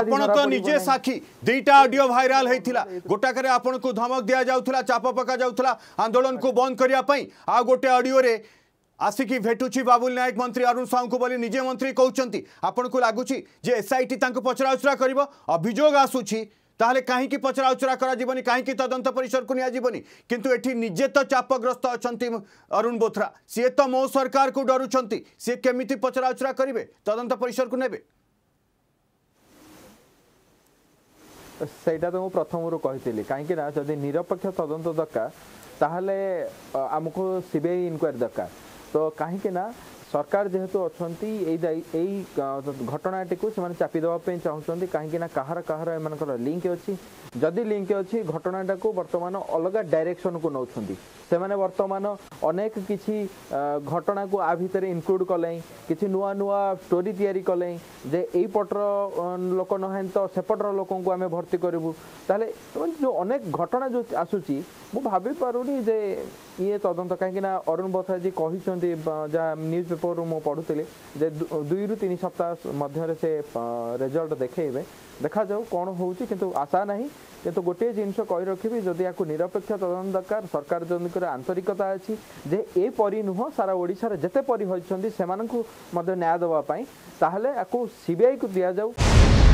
আপন তো নিজে সাক্ষী দুইটা অডিও ভাইরাল হয়েছিল গোটাকরে আপনার ধমক দিয়া যাওয়া চাপ পকা যাওয়া আন্দোলন কু বন্ধ করা আ গোটে অডিওরে আসিকি ভেটুছি বাবুল নায়ক মন্ত্রী অরুণ সাহু বলে নিজে মন্ত্রী কৌন আপনার লাগুছি যে এসআইটি তাঁকু পচরাউচরা করব অভিযোগ আসুছি তাহলে কাহিকি পচরাউচরা করা যাবনি কাহিকি তদন্ত পরিসরকু নিয়াযিবনি কিন্তু এটি নিজে তো চাপগ্রস্ত অনেক অরুণ বোথরা সি তো মো সরকার ডরুচ্ছেন সি কেমিতি পচরাউচরা করবে তদন্ত পরিসরকু নেবে ସେଇଟା ତ ମୁଁ ପ୍ରଥମରୁ କହିଥିଲି କାହିଁକିନା ଯଦି ନିରପେକ୍ଷ ତଦନ୍ତ ଦରକାର ତାହେଲେ ଆମକୁ ସିବିଆଇ ଇନକ୍ୱାରି ଦରକାର ତ କାହିଁକିନା সরকার যেহেতু অনেক এই এই ঘটনাটি সে চাপি দেওয়া চাহুমান কিনা কাহার কাহার এমনকর লিঙ্ক অছি যদি লিঙ্ক অছি ঘটনাটা বর্তমান অলগা ডাইরেকশন কু নৌকরি সে বর্তমান অনেক কিছু ঘটনা কু আ ইনক্লুড কলে কিছু নূয়া নূয়া স্টোরি তৈরি কলে যে এই পটর লোক নহে তো সেপটর লোক আমি ভর্তি করবু তাহলে যে অনেক ঘটনা যে আসুচি মু ভাবি পারুনি যে ইয়ে তদন্ত কিনা অরুণ কিন্তু যা নিউজ পেপর ପେପରରୁ ମୁଁ ପଢ଼ୁଥିଲି ଯେ ଦୁଇରୁ ତିନି ସପ୍ତାହ ମଧ୍ୟରେ ସେ ରେଜଲ୍ଟ ଦେଖେଇବେ ଦେଖାଯାଉ କ'ଣ ହେଉଛି କିନ୍ତୁ ଆଶା ନାହିଁ କିନ୍ତୁ ଗୋଟିଏ ଜିନିଷ କହି ରଖିବି ଯଦି ୟାକୁ ନିରପେକ୍ଷ ତଦନ୍ତ ଦରକାର ସରକାର ଜଣଙ୍କର ଆନ୍ତରିକତା ଅଛି ଯେ ଏପରି ନୁହଁ ସାରା ଓଡ଼ିଶାରେ ଯେତେ ପରି ହୋଇଛନ୍ତି ସେମାନଙ୍କୁ ମଧ୍ୟ ନ୍ୟାୟ ଦେବା ପାଇଁ ତାହେଲେ ଆକୁ ସିବିଆଇକୁ ଦିଆଯାଉ